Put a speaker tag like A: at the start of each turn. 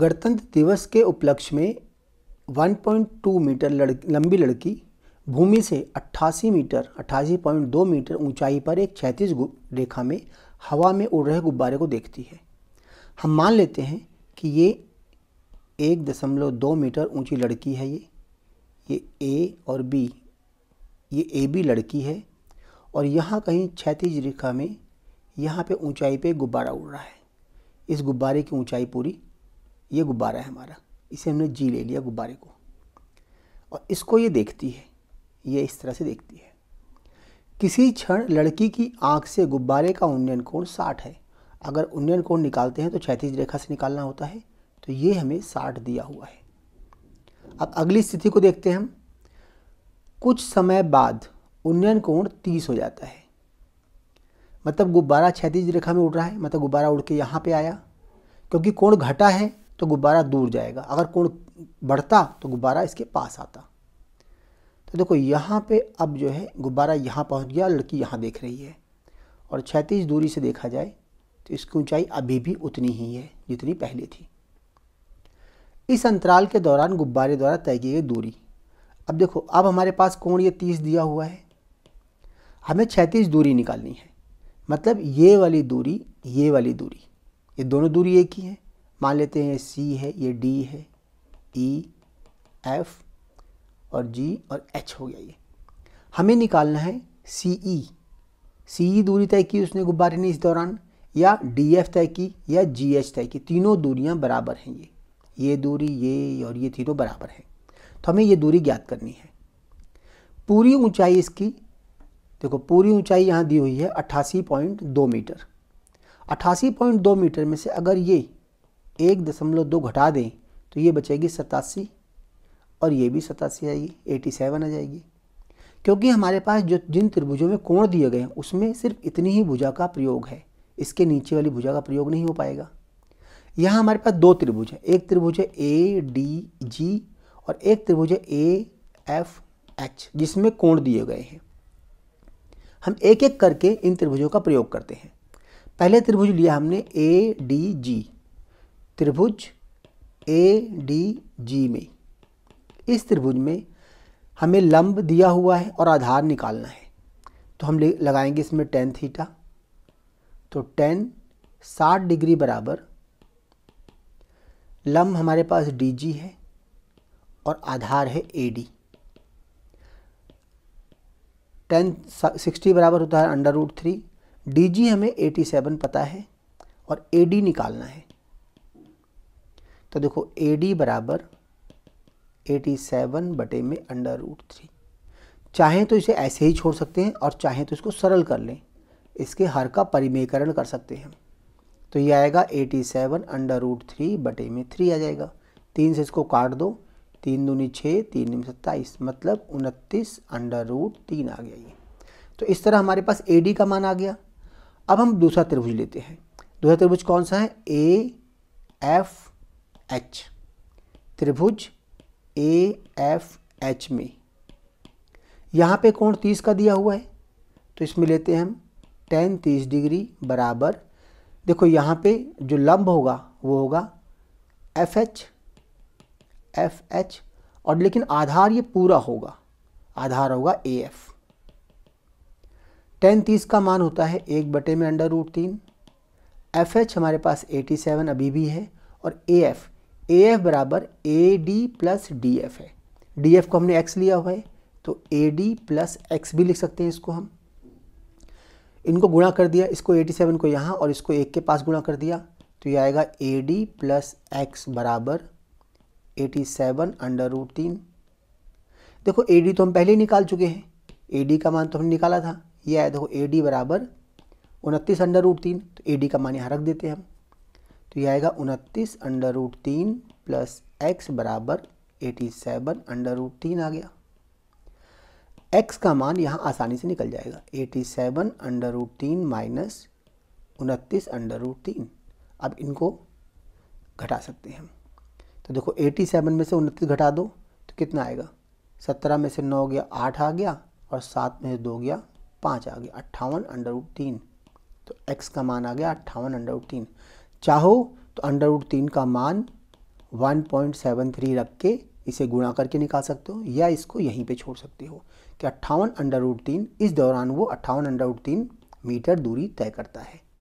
A: गणतंत्र दिवस के उपलक्ष्य में 1.2 मीटर लड़, लंबी लड़की भूमि से 88 मीटर 88.2 मीटर ऊंचाई पर एक क्षैतिज रेखा में हवा में उड़ रहे गुब्बारे को देखती है हम मान लेते हैं कि ये एक दशमलव दो मीटर ऊंची लड़की है ये ये ए और बी ये ए बी लड़की है और यहाँ कहीं क्षैतिज रेखा में यहाँ पे ऊंचाई पे गुब्बारा उड़ रहा है इस गुब्बारे की ऊंचाई पूरी ये गुब्बारा है हमारा इसे हमने जी ले लिया गुब्बारे को और इसको ये देखती है ये इस तरह से देखती है किसी क्षण लड़की की आंख से गुब्बारे का उन्नयन कोण साठ है अगर उन्नयन कोण निकालते हैं तो क्षैतिज रेखा से निकालना होता है तो ये हमें साठ दिया हुआ है अब अगली स्थिति को देखते हैं हम कुछ समय बाद उन्नयन कोण तीस हो जाता है मतलब गुब्बारा क्षैतिज रेखा में उड़ रहा है मतलब गुब्बारा उड़ के यहाँ पर आया क्योंकि कोण घटा है तो गुब्बारा दूर जाएगा अगर कोण बढ़ता तो गुब्बारा इसके पास आता तो देखो यहाँ पे अब जो है गुब्बारा यहाँ पहुँच गया लड़की यहाँ देख रही है और क्षैतिज दूरी से देखा जाए तो इसकी ऊंचाई अभी भी उतनी ही है जितनी पहले थी इस अंतराल के दौरान गुब्बारे द्वारा तय की गई दूरी अब देखो अब हमारे पास कोण ये तीस दिया हुआ है हमें छैंतीस दूरी निकालनी है मतलब ये वाली दूरी ये वाली दूरी ये दोनों दूरी एक ही है मान लेते हैं सी है ये डी है ई e, एफ और जी और एच हो गया ये हमें निकालना है सी ई सी ई दूरी तय की उसने गुब्बारे ने इस दौरान या डी एफ तय की या जी एच तय की तीनों दूरियां बराबर हैं ये ये दूरी ये और ये तीनों बराबर हैं तो हमें ये दूरी ज्ञात करनी है पूरी ऊंचाई इसकी देखो पूरी ऊंचाई यहाँ दी हुई है अट्ठासी पॉइंट दो मीटर अट्ठासी पॉइंट दो मीटर में से अगर ये एक दशमलव दो घटा दें तो ये बचेगी सतासी और ये भी सतासी आएगी एटी सेवन आ जाएगी क्योंकि हमारे पास जो जिन त्रिभुजों में कोण दिए गए हैं उसमें सिर्फ इतनी ही भुजा का प्रयोग है इसके नीचे वाली भुजा का प्रयोग नहीं हो पाएगा यहाँ हमारे पास दो त्रिभुज है एक त्रिभुज है ए डी जी और एक त्रिभुज है ए एफ एच जिसमें कोण दिए गए हैं हम एक एक करके इन त्रिभुजों का प्रयोग करते हैं पहले त्रिभुज लिया हमने ए डी जी त्रिभुज ए डी जी में इस त्रिभुज में हमें लंब दिया हुआ है और आधार निकालना है तो हम लगाएंगे इसमें टेन थीटा तो टेन साठ डिग्री बराबर लंब हमारे पास डी जी है और आधार है ए डी टेन सिक्सटी बराबर होता है under root three D G हमें एटी सेवन पता है और ए डी निकालना है तो देखो ए डी बराबर एटी सेवन बटे में अंडर रूट थ्री चाहें तो इसे ऐसे ही छोड़ सकते हैं और चाहें तो इसको सरल कर लें इसके हर का परिमेयकरण कर सकते हैं तो ये आएगा eighty seven under root three बटे में थ्री आ जाएगा तीन से इसको काट दो तीन दूनी छः तीन दूनी सत्ताईस मतलब उनतीस अंडर रूट तीन आ गया ये तो इस तरह हमारे पास ए डी का मान आ गया अब हम दूसरा त्रिभुज लेते हैं दूसरा त्रिभुज कौन सा है ए एफ़ एच त्रिभुज ए एफ एच में यहाँ पे कोण तीस का दिया हुआ है तो इसमें लेते हैं हम टेन तीस डिग्री बराबर देखो यहाँ पे जो लंब होगा वो होगा एफ एच एफ एच और लेकिन आधार ये पूरा होगा आधार होगा ए एफ टेन तीस का मान होता है एक बटे में अंडर रूट तीन एफ एच हमारे पास एटी सेवन अभी भी है और ए एफ ए एफ बराबर A D plus D F है डी एफ को हमने एक्स लिया हुआ है तो ए डी प्लस एक्स भी लिख सकते हैं इसको हम इनको गुणा कर दिया इसको एटी सेवन को यहाँ और इसको एक के पास गुणा कर दिया तो ये आएगा ए डी प्लस एक्स बराबर एटी सेवन अंडर रूट तीन देखो ए डी तो हम पहले ही निकाल चुके हैं ए डी का मान तो हमने निकाला था ये आया देखो ए डी बराबर उनतीस अंडर रूट तीन तो ए डी का मान यहाँ रख देते हैं हम तो यह आएगा उनतीस अंडर रूट तीन प्लस एक्स बराबर एटी सेवन अंडर रूट तीन आ गया एक्स का मान यहाँ आसानी से निकल जाएगा एटी सेवन अंडर रूट तीन माइनस उनतीस अंडर रूट तीन अब इनको घटा सकते हैं तो देखो एटी सेवन में से उनतीस घटा दो तो कितना आएगा सत्रह में से नौ गया आठ आ गया और सात में से दो गया पाँच आ गया अट्ठावन अंडर रूट तीन तो एक्स का मान आ गया अट्ठावन अंडर रूट तीन चाहो तो अंडर रूट तीन का मान 1.73 रख के इसे गुणा करके निकाल सकते हो या इसको यहीं पे छोड़ सकते हो कि अट्ठावन अंडर रूट तीन इस दौरान वो अट्ठावन अंडर रूट तीन मीटर दूरी तय करता है